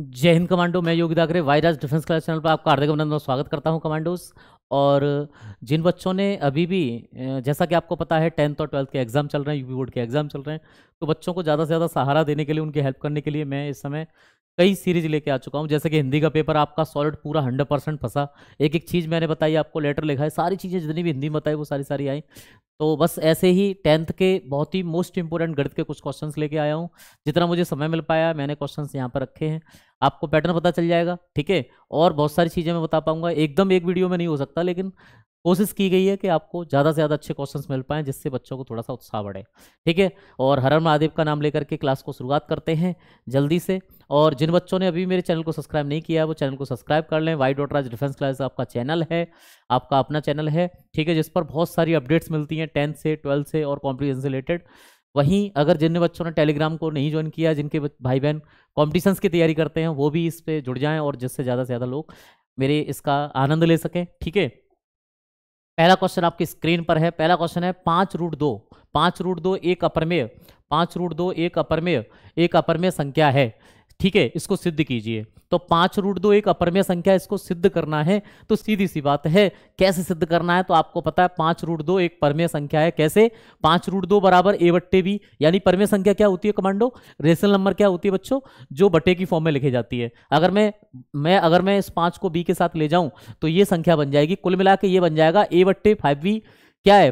जय हिंद कमांडो मैं Yogi Dagare virus defence class channel पर आपका हार्दिक अभिनंदन स्वागत करता हूं कमांडोस और जिन बच्चों ने अभी भी जैसा कि आपको पता है टेंथ और ट्वेल्थ के एग्ज़ाम चल रहे हैं यूपी बोर्ड के एग्ज़ाम चल रहे हैं तो बच्चों को ज़्यादा से ज़्यादा सहारा देने के लिए उनकी हेल्प करने के लिए मैं इस समय कई सीरीज लेके आ चुका हूँ जैसे कि हिंदी का पेपर आपका सॉलिड पूरा हंड्रेड परसेंट फंसा एक एक चीज़ मैंने बताई आपको लेटर लिखा है सारी चीज़ें जितनी भी हिंदी में बताई वो सारी सारी आई तो बस ऐसे ही टेंथ के बहुत ही मोस्ट इंपॉर्टेंट गणित के कुछ क्वेश्चंस लेके आया हूँ जितना मुझे समय मिल पाया मैंने क्वेश्चंस यहाँ पर रखे हैं आपको पैटर्न पता चल जाएगा ठीक है और बहुत सारी चीज़ें मैं बता पाऊंगा एकदम एक वीडियो में नहीं हो सकता लेकिन कोशिश की गई है कि आपको ज़्यादा से ज़्यादा अच्छे क्वेश्चंस मिल पाएँ जिससे बच्चों को थोड़ा सा उत्साह बढ़े ठीक है और हरर महादेव का नाम लेकर के क्लास को शुरुआत करते हैं जल्दी से और जिन बच्चों ने अभी मेरे चैनल को सब्सक्राइब नहीं किया है वो चैनल को सब्सक्राइब कर लें Y dot Raj defence class आपका चैनल है आपका अपना चैनल है ठीक है जिस पर बहुत सारी अपडेट्स मिलती हैं टेंथ से ट्वेल्थ से और कॉम्पिटिशन से रिलेटेड वहीं अगर जिन बच्चों ने टेलीग्राम को नहीं ज्वाइन किया जिनके भाई बहन कॉम्पिटिशन्स की तैयारी करते हैं वो भी इस पर जुड़ जाएँ और जिससे ज़्यादा से ज़्यादा लोग मेरे इसका आनंद ले सकें ठीक है पहला क्वेश्चन आपकी स्क्रीन पर है पहला क्वेश्चन है पांच रूट दो पांच रूट दो एक अपरमेय पांच रूट दो एक अपरमेय एक अपरमेय संख्या है ठीक है इसको सिद्ध कीजिए तो पांच रूट दो एक अपरमेय संख्या इसको सिद्ध करना है तो सीधी सी बात है कैसे सिद्ध करना है तो आपको पता है पांच रूट दो एक परमेय संख्या है कैसे पांच रूट दो बराबर ए बट्टे बी यानी परमेय संख्या क्या होती है कमांडो रेशनल नंबर क्या होती है बच्चों जो बटे की फॉर्म में लिखी जाती है अगर मैं मैं अगर मैं इस पांच को बी के साथ ले जाऊं तो ये संख्या बन जाएगी कुल मिला के ये बन जाएगा ए बट्टे फाइव बी क्या है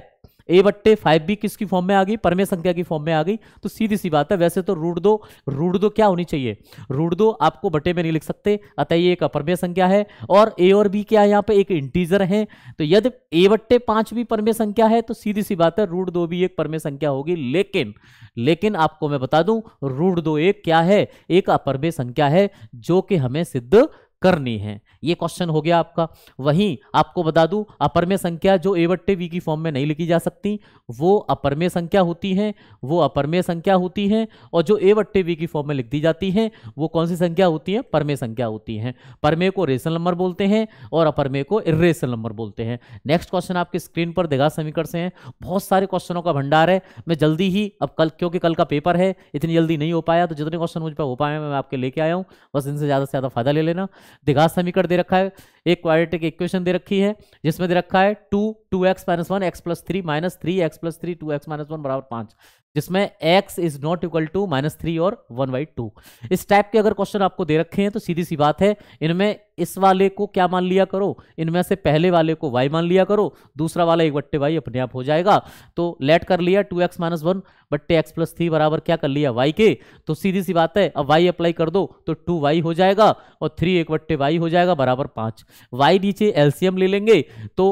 ए बट्टे फाइव बी किसकी फॉर्म में आ गई परमे संख्या की फॉर्म में आ गई तो सीधी सी बात है वैसे तो रूट दो रूट दो क्या होनी चाहिए रूट दो आपको बटे में नहीं लिख सकते अतः ये एक अपरमेय संख्या है और ए और बी क्या है यहाँ पे एक इंटीजर है तो यदि ए बट्टे पांच भी परमेय संख्या है तो सीधी सी बात है रूट दो भी एक परमेय संख्या होगी लेकिन लेकिन आपको मैं बता दूं रूट दो एक क्या है एक अपरमेय संख्या है जो कि हमें सिद्ध करनी है ये क्वेश्चन हो गया आपका वहीं आपको बता दूं अपरमेय संख्या जो एवट्टे वी की फॉर्म में नहीं लिखी जा सकती वो अपरमेय संख्या होती है वो अपरमेय संख्या होती है और जो एवट्टे वी की फॉर्म में लिख दी जाती है वो कौन सी संख्या होती है परमेय संख्या होती है परमे को रेशनल नंबर बोलते हैं और अपरमे को इरेशनल नंबर बोलते हैं नेक्स्ट क्वेश्चन आपके स्क्रीन पर देगा समीकरण से हैं बहुत सारे क्वेश्चनों का भंडार है मैं जल्दी ही अब कल क्योंकि कल का पेपर है इतनी जल्दी नहीं हो पाया तो जितने क्वेश्चन मुझ पर हो पाए मैं आपके लेके आया हूँ बस इनसे ज़्यादा से ज़्यादा फायदा ले लेना द्विघात समीकरण दे रखा है एक क्वाड्रेटिक इक्वेशन दे रखी है जिसमें दे रखा है two two x minus one x plus three minus three x plus three two x minus one बराबर पांच जिसमें x is not equal to minus three और वन बाई टू इस टाइप के अगर क्वेश्चन आपको दे रखे हैं तो सीधी सी बात है इनमें इस वाले को क्या मान लिया करो इनमें से पहले वाले को y मान लिया करो दूसरा वाला एक बट्टे वाई अपने आप हो जाएगा तो लेट कर लिया टू एक्स माइनस वन बट्टे एक्स प्लस थ्री बराबर क्या कर लिया y के तो सीधी सी बात है अब y अप्लाई कर दो तो टू वाई हो जाएगा और थ्री एक बट्टे वाई हो जाएगा बराबर पांच वाई नीचे एल्सियम ले लेंगे तो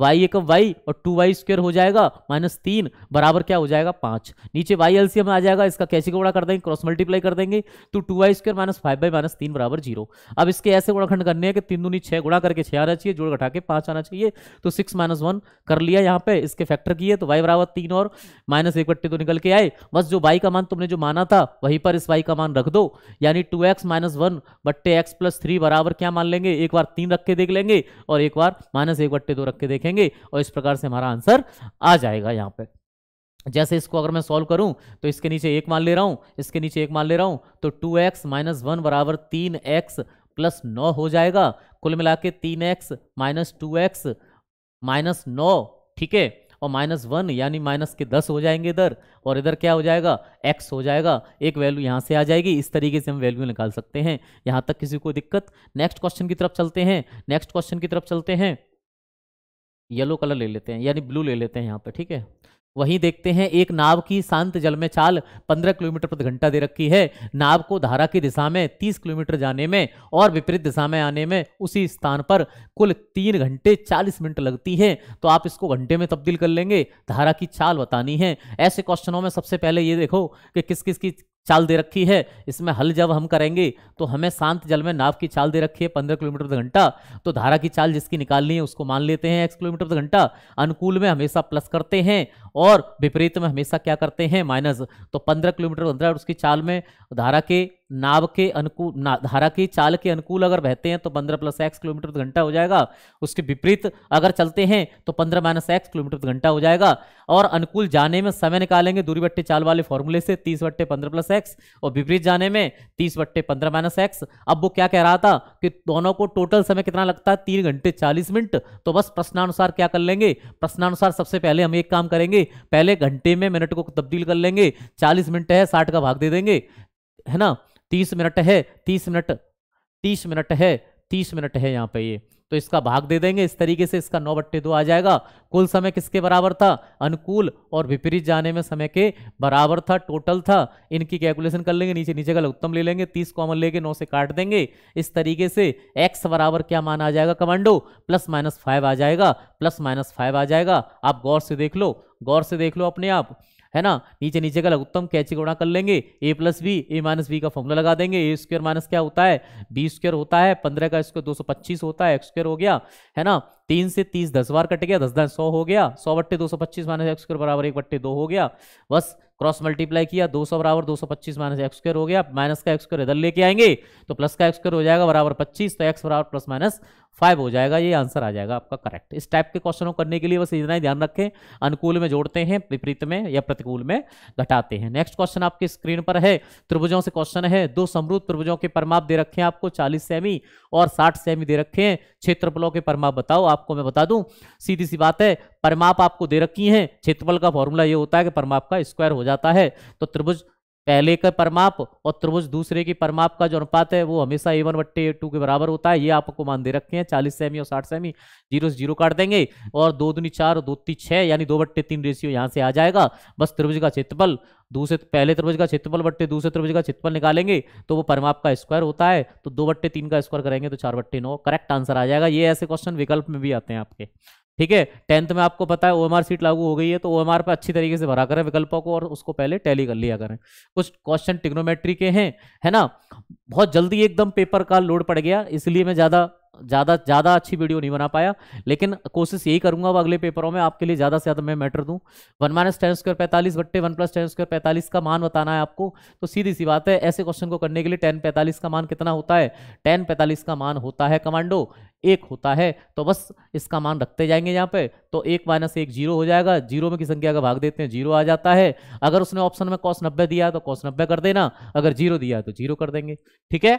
वाई एक वाई और टू वाई स्क्वेयर हो जाएगा माइनस तीन बराबर क्या हो जाएगा पांच नीचे वाई एलसीएम आ जाएगा इसका कैसे गुणा कर देंगे क्रॉस मल्टीप्लाई कर देंगे तो two y square minus five by minus तीन बराबर जीरो अब इसके ऐसे गुणाखंड करने हैं कि तीन दूनी छह गुणा करके छह आना चाहिए जोड़ घटा के पांच आना चाहिए तो सिक्स माइनस वन कर लिया यहाँ पे इसके फैक्टर किए तो वाई बराबर तीन और माइनस एक बट्टे तो निकल के आए बस जो वाई का मान तुमने जो माना था वहीं पर इस वाई का मान रख दो यानी टू एक्स माइनस वन बट्टे एक्स प्लस थ्री बराबर क्या मान लेंगे एक बार तीन रख के देख लेंगे और एक बार माइनस एक बट्टे दो रख के देख लिखेंगे और इस प्रकार से हमारा आंसर आ जाएगा यहाँ पे जैसे इसको अगर मैं सॉल्व करूं तो इसके नीचे एक मान ले रहा हूं इसके नीचे एक मान ले रहा हूं तो टू एक्स माइनस वन बराबर तीन एक्स प्लस नौ हो जाएगा कुल मिला के तीन x minus two x minus नौ ठीक है और माइनस वन यानी माइनस के दस हो जाएंगे इधर और इधर क्या हो जाएगा एक्स हो जाएगा एक वैल्यू यहाँ से आ जाएगी इस तरीके से हम वैल्यू निकाल सकते हैं यहाँ तक किसी को दिक्कत नेक्स्ट क्वेश्चन की तरफ चलते हैं नेक्स्ट क्वेश्चन की तरफ चलते हैं येलो कलर ले लेते हैं यानी ब्लू ले लेते हैं यहाँ पर ठीक है वहीं देखते हैं एक नाव की शांत जल में चाल 15 किलोमीटर प्रति घंटा दे रखी है नाव को धारा की दिशा में 30 किलोमीटर जाने में और विपरीत दिशा में आने में उसी स्थान पर कुल तीन घंटे 40 मिनट लगती है तो आप इसको घंटे में तब्दील कर लेंगे धारा की चाल बतानी है ऐसे क्वेश्चनों में सबसे पहले ये देखो कि किस किस की चाल दे रखी है इसमें हल जब हम करेंगे तो हमें शांत जल में नाव की चाल दे रखी है पंद्रह किलोमीटर प्रति घंटा तो धारा की चाल जिसकी निकालनी है उसको मान लेते हैं एक्स किलोमीटर प्रति घंटा अनुकूल में हमेशा प्लस करते हैं और विपरीत में हमेशा क्या करते हैं माइनस तो पंद्रह किलोमीटर पंद्रह उसकी चाल में धारा के नाव के अनुकूल ना, धारा की चाल के अनुकूल अगर बहते हैं तो पंद्रह प्लस एक्स किलोमीटर प्रति तो घंटा हो जाएगा उसके विपरीत अगर चलते हैं तो पंद्रह माइनस एक्स किलोमीटर प्रति तो घंटा हो जाएगा और अनुकूल जाने में समय निकालेंगे दूरी बट्टे चाल वाले फॉर्मूले से तीस बट्टे पंद्रह प्लस एक्स और विपरीत जाने में तीस बट्टे पंद्रह माइनस एक्स अब वो क्या कह रहा था कि दोनों को टोटल समय कितना लगता है तीन घंटे चालीस मिनट तो बस प्रश्नानुसार क्या कर लेंगे प्रश्नानुसार सबसे पहले हम एक काम करेंगे पहले घंटे में मिनट को तब्दील कर लेंगे चालीस मिनट है साठ का भाग दे देंगे है ना तीस मिनट है तीस मिनट तीस मिनट है तीस मिनट है यहाँ पे ये तो इसका भाग दे देंगे इस तरीके से इसका नौ बट्टे दो आ जाएगा कुल समय किसके बराबर था अनुकूल और विपरीत जाने में समय के बराबर था टोटल था इनकी कैलकुलेशन कर लेंगे नीचे नीचे का उत्तम ले लेंगे तीस कॉमन लेके नौ से काट देंगे इस तरीके से एक्स बराबर क्या मान आ जाएगा कमांडो प्लस माइनस फाइव आ जाएगा प्लस माइनस फाइव आ जाएगा आप गौर से देख लो गौर से देख लो अपने आप है ना नीचे नीचे का लघुत्तम कैची गुणा कर लेंगे a plus b a minus b का फॉर्मूला लगा देंगे ए स्क्वेयर माइनस क्या होता है बी स्क्वेयर होता है पंद्रह का स्क्वेयर दो होता है एक्स हो गया है ना तीन से तीस दस बार कट गया दस दस सौ हो गया सौ बट्टे दो सौ पच्चीस माइनस एक्स स्क्र बराबर एक बट्टे दो हो गया बस क्रॉस मल्टीप्लाई किया दो सौ बराबर दो सौ पच्चीस माइनस एक्स स्क्र हो गया माइनस का एक्स स्क्र इधर लेके आएंगे तो प्लस का एक्स स्क्र हो जाएगा बराबर पच्चीस तो एक्स बराबर प्लस माइनस फाइव हो जाएगा ये आंसर आ जाएगा आपका करेक्ट इस टाइप के क्वेश्चनों करने के लिए बस इतना ही ध्यान रखें अनुकूल में जोड़ते हैं विपरीत में या प्रतिकूल में घटाते हैं नेक्स्ट क्वेश्चन आपके स्क्रीन पर है त्रिभुजों से क्वेश्चन है दो समृद्ध त्रिभुजों के परमाप दे रखे हैं आपको चालीस सेमी और साठ सेमी दे रखे हैं क्षेत्रफलों के परमाप बताओ आपको मैं बता दूं सीधी सी बात है परमाप आपको दे रखी है क्षेत्रफल का फॉर्मूला ये होता है कि परमाप का स्क्वायर हो जाता है तो त्रिभुज पहले का परमाप और त्रिभुज दूसरे की परमाप का जो अनुपात है वो हमेशा ए वन बट्टे ए टू के बराबर होता है ये आपको मान दे रखे हैं चालीस सेमी और साठ सेमी जीरो से जीरो काट देंगे और दो दूनी चार दो ती छः यानी दो बट्टे तीन रेशियो यहाँ से आ जाएगा बस त्रिभुज का क्षेत्रफल दूसरे पहले त्रिभुज का क्षेत्रफल बट्टे दूसरे त्रिभुज का क्षेत्रफल निकालेंगे तो वो परमाप का स्क्वायर होता है तो दो बट्टे तीन का स्क्वायर करेंगे तो चार बट्टे नौ करेक्ट आंसर आ जाएगा ये ऐसे क्वेश्चन विकल्प में भी आते हैं आपके ठीक है टेंथ में आपको पता है ओएमआर सीट लागू हो गई है तो ओएमआर पर अच्छी तरीके से भरा करें विकल्पों को और उसको पहले टैली कर लिया करें कुछ क्वेश्चन टिग्नोमेट्री के हैं है ना बहुत जल्दी एकदम पेपर का लोड पड़ गया इसलिए मैं ज़्यादा ज़्यादा ज़्यादा अच्छी वीडियो नहीं बना पाया लेकिन कोशिश यही करूँगा अब अगले पेपरों में आपके लिए ज़्यादा से ज़्यादा मैं मैटर दूँ वन माइनस टेन स्क्वायर पैंतालीस बट्टे वन प्लस टेन स्क्वायर पैंतालीस का मान बताना है आपको तो सीधी सी बात है ऐसे क्वेश्चन को करने के लिए टेन पैंतालीस का मान कितना होता है टेन पैंतालीस का मान होता है कमांडो एक होता है तो बस इसका मान रखते जाएंगे यहाँ पे तो एक माइनस एक जीरो हो जाएगा जीरो में की संख्या का भाग देते हैं जीरो आ जाता है अगर उसने ऑप्शन में कॉस नब्बे दिया तो कॉस नब्बे कर देना अगर जीरो दिया तो जीरो कर देंगे ठीक है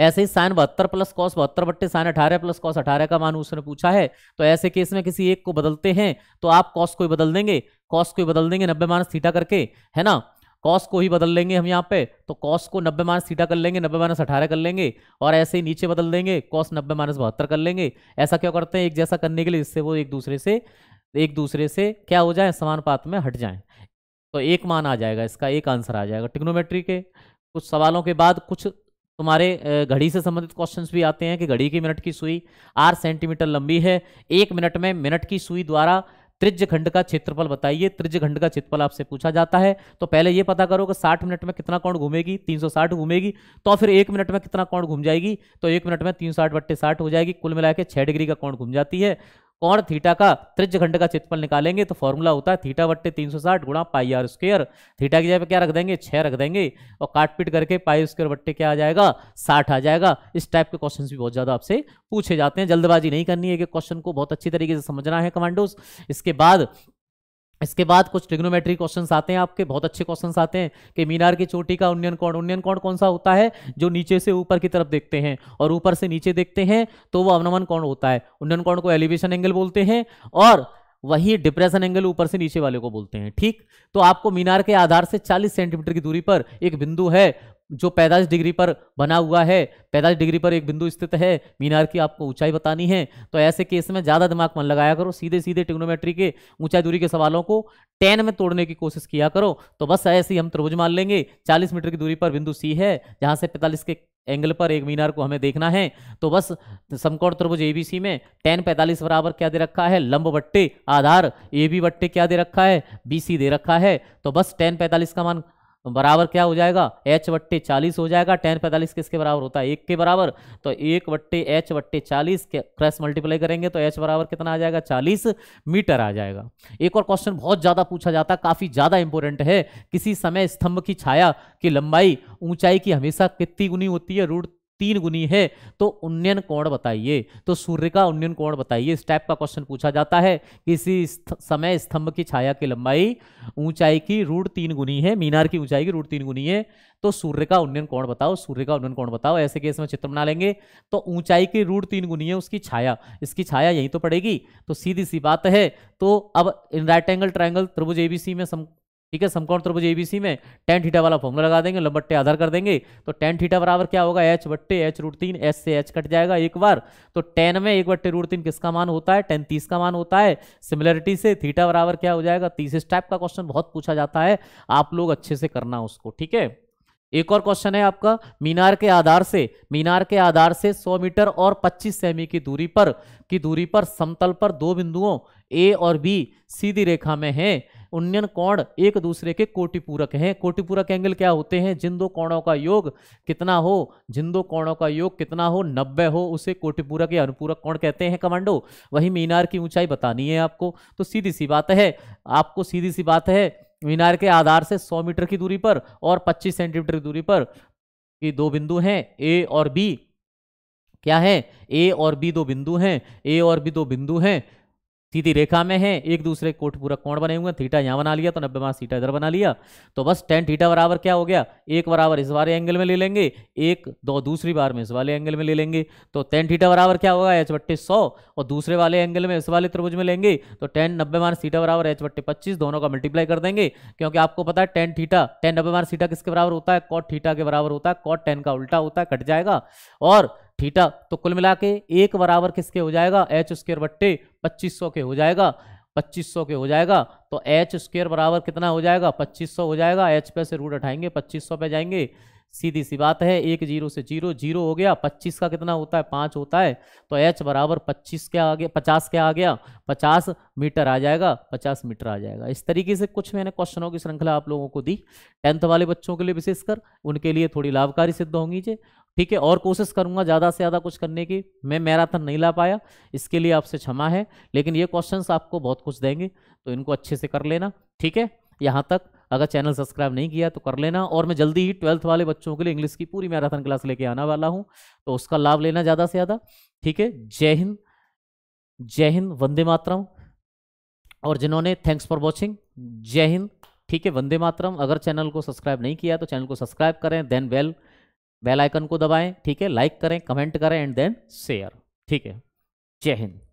ऐसे ही साइन बहत्तर प्लस कॉस बहत्तर बट्टे साइन अठारह प्लस कॉस अठारह का मान उसने पूछा है तो ऐसे केस में किसी एक को बदलते हैं तो आप कॉस को ही बदल देंगे कॉस को ही बदल देंगे नब्बे माइनस थीटा करके है ना कॉस को ही बदल लेंगे हम यहाँ पे तो कॉस को नब्बे माइनस थीटा कर लेंगे नब्बे माइनस अठारह कर लेंगे और ऐसे ही नीचे बदल देंगे कॉस नब्बे माइनस बहत्तर कर लेंगे ऐसा क्यों करते हैं एक जैसा करने के लिए इससे वो एक दूसरे से एक दूसरे से क्या हो जाए समान पात में हट जाए तो एक मान आ जाएगा इसका एक आंसर आ जाएगा टिक्नोमेट्री के कुछ सवालों के बाद कुछ तुम्हारे घड़ी से संबंधित क्वेश्चंस भी आते हैं कि घड़ी की मिनट की सुई आर सेंटीमीटर लंबी है एक मिनट में मिनट की सुई द्वारा त्रिज्य खंड का क्षेत्रफल बताइए त्रिज्य खंड का क्षेत्रफल आपसे पूछा जाता है तो पहले ये पता करो कि 60 मिनट में कितना कौन घूमेगी 360 घूमेगी तो फिर एक मिनट में कितना कौन घूम जाएगी तो एक मिनट में तीन सौ बट्टे साठ हो जाएगी कुल मिला के छः डिग्री का कौन घूम जाती है कौन थीटा का त्रिज खंड का क्षेत्रफल निकालेंगे तो फॉर्मूला होता है थीटा बट्टे तीन सौ साठ गुणा पाई आर स्क्र थीटा की जगह क्या रख देंगे छः रख देंगे और काट पीट करके पाई स्क्र बट्टे क्या आ जाएगा साठ आ जाएगा इस टाइप के क्वेश्चन भी बहुत ज़्यादा आपसे पूछे जाते हैं जल्दबाजी नहीं करनी है कि क्वेश्चन को बहुत अच्छी तरीके से समझना है कमांडोज इसके बाद इसके बाद कुछ ट्रिग्नोमेट्री क्वेश्चन आते हैं आपके बहुत अच्छे क्वेश्चन आते हैं कि मीनार की चोटी का उन्नयन कौन उन्नयन कौन कौन सा होता है जो नीचे से ऊपर की तरफ देखते हैं और ऊपर से नीचे देखते हैं तो वो अवनमन कौन होता है उन्नयन कौन को एलिवेशन एंगल बोलते हैं और वही डिप्रेशन एंगल ऊपर से नीचे वाले को बोलते हैं ठीक तो आपको मीनार के आधार से 40 सेंटीमीटर की दूरी पर एक बिंदु है जो पैंतालीस डिग्री पर बना हुआ है पैंतालीस डिग्री पर एक बिंदु स्थित है मीनार की आपको ऊंचाई बतानी है तो ऐसे केस में ज़्यादा दिमाग मन लगाया करो सीधे सीधे टिग्नोमेट्री के ऊंचाई दूरी के सवालों को टेन में तोड़ने की कोशिश किया करो तो बस ऐसे ही हम त्रिभुज मान लेंगे चालीस मीटर की दूरी पर बिंदु सी है जहाँ से पैंतालीस के एंगल पर एक मीनार को हमें देखना है तो बस समकोण त्रिभुज ए में टेन पैंतालीस बराबर क्या दे रखा है लंब बट्टे आधार ए बी बट्टे क्या दे रखा है बी सी दे रखा है तो बस टेन पैंतालीस का मान तो बराबर क्या हो जाएगा एच वट्टे चालीस हो जाएगा टेन पैंतालीस किसके बराबर होता है एक के बराबर तो एक वट्टे एच वट्टे चालीस के क्रस मल्टीप्लाई करेंगे तो एच बराबर कितना आ जाएगा चालीस मीटर आ जाएगा एक और क्वेश्चन बहुत ज़्यादा पूछा जाता है काफ़ी ज़्यादा इंपॉर्टेंट है किसी समय स्तंभ की छाया की लंबाई ऊंचाई की हमेशा कितनी गुनी होती है रूट तीन गुनी है तो उन्नयन कोण बताइए तो सूर्य का उन्नयन कोण बताइए इस टाइप का क्वेश्चन पूछा जाता है किसी समय स्तंभ की छाया की लंबाई ऊंचाई की रूट तीन गुनी है मीनार की ऊंचाई की रूट तीन गुनी है तो सूर्य का उन्नयन कोण बताओ सूर्य का उन्नयन कोण बताओ ऐसे केस में चित्र बना लेंगे तो ऊंचाई की रूट तीन गुनी है उसकी छाया इसकी छाया यही तो पड़ेगी तो सीधी सी बात है तो अब इन राइट एंगल ट्राइंगल त्रिभुज एबीसी में सम ठीक है समकोण त्रिभुज एबीसी में टेन थीटा वाला फॉर्मूला लगा देंगे लंबट्टे आधार कर देंगे तो टेन थीटा बराबर क्या होगा एच बट्टे एच रूट तीन एच से एच कट जाएगा एक बार तो टेन में एक बट्टे रूट तीन किसका मान होता है टेन तीस का मान होता है सिमिलरिटी से थीटा बराबर क्या हो जाएगा तीस इस टाइप का क्वेश्चन बहुत पूछा जाता है आप लोग अच्छे से करना उसको ठीक है एक और क्वेश्चन है आपका मीनार के आधार से मीनार के आधार से 100 मीटर और 25 सेमी की दूरी पर की दूरी पर समतल पर दो बिंदुओं ए और बी सीधी रेखा में हैं उन्नयन कोण एक दूसरे के कोटिपूरक हैं कोटिपूरक एंगल क्या होते हैं जिन दो कोणों का योग कितना हो जिन दो कोणों का योग कितना हो नब्बे हो उसे कोटिपूरक या अनुपूरक कोण कहते हैं कमांडो वही मीनार की ऊंचाई बतानी है आपको तो सीधी सी बात है आपको सीधी सी बात है मीनार के आधार से सौ मीटर की दूरी पर और पच्चीस सेंटीमीटर की दूरी पर कि दो बिंदु हैं ए और बी क्या है ए और बी दो बिंदु हैं ए और बी दो बिंदु हैं सीधी रेखा में है एक दूसरे कोट पूरा कोण बने हुए थीटा यहाँ बना लिया तो नब्बे मास थीटा इधर बना लिया तो बस टेन थीटा बराबर क्या हो गया एक बराबर इस वाले एंगल में ले लेंगे एक दो दूसरी बार में इस वाले एंगल में ले लेंगे तो टेन थीटा बराबर क्या होगा एच बट्टे सौ और दूसरे वाले एंगल में इस वाले त्रिभुज में लेंगे तो टेन नब्बे मार सीटा बराबर एच बट्टे पच्चीस दोनों का मल्टीप्लाई कर देंगे क्योंकि आपको पता है टेन थीटा टेन नब्बे मार सीटा किसके बराबर होता है कॉट थीटा के बराबर होता है कॉट टेन का उल्टा होता है कट जाएगा और थीटा तो कुल मिला के एक बराबर किसके हो जाएगा एच स्क्र बट्टे पच्चीस के हो जाएगा 2500 के हो जाएगा तो एच स्क्र बराबर कितना हो जाएगा 2500 हो जाएगा एच पे से रूट पच्चीस 2500 पे जाएंगे सीधी सी बात है एक जीरो से जीरो जीरो हो गया 25 का कितना होता है पाँच होता है तो एच बराबर 25 क्या आ गया 50 क्या आ गया 50 मीटर आ जाएगा 50 मीटर आ जाएगा इस तरीके से कुछ मैंने क्वेश्चनों की श्रृंखला आप लोगों को दी टेंथ वाले बच्चों के लिए विशेषकर उनके लिए थोड़ी लाभकारी सिद्ध होंगी जे ठीक है और कोशिश करूंगा ज़्यादा से ज़्यादा कुछ करने की मैं मैराथन नहीं ला पाया इसके लिए आपसे क्षमा है लेकिन ये क्वेश्चंस आपको बहुत कुछ देंगे तो इनको अच्छे से कर लेना ठीक है यहाँ तक अगर चैनल सब्सक्राइब नहीं किया तो कर लेना और मैं जल्दी ही ट्वेल्थ वाले बच्चों के लिए इंग्लिश की पूरी मैराथन क्लास लेके आने वाला हूँ तो उसका लाभ लेना ज़्यादा से ज़्यादा ठीक है जय हिंद जय हिंद वंदे मातरम और जिन्होंने थैंक्स फॉर वॉचिंग जय हिंद ठीक है वंदे मातरम अगर चैनल को सब्सक्राइब नहीं किया तो चैनल को सब्सक्राइब करें then well well, bell icon को दबाएं ठीक है लाइक करें कमेंट करें एंड देन शेयर ठीक है जय हिंद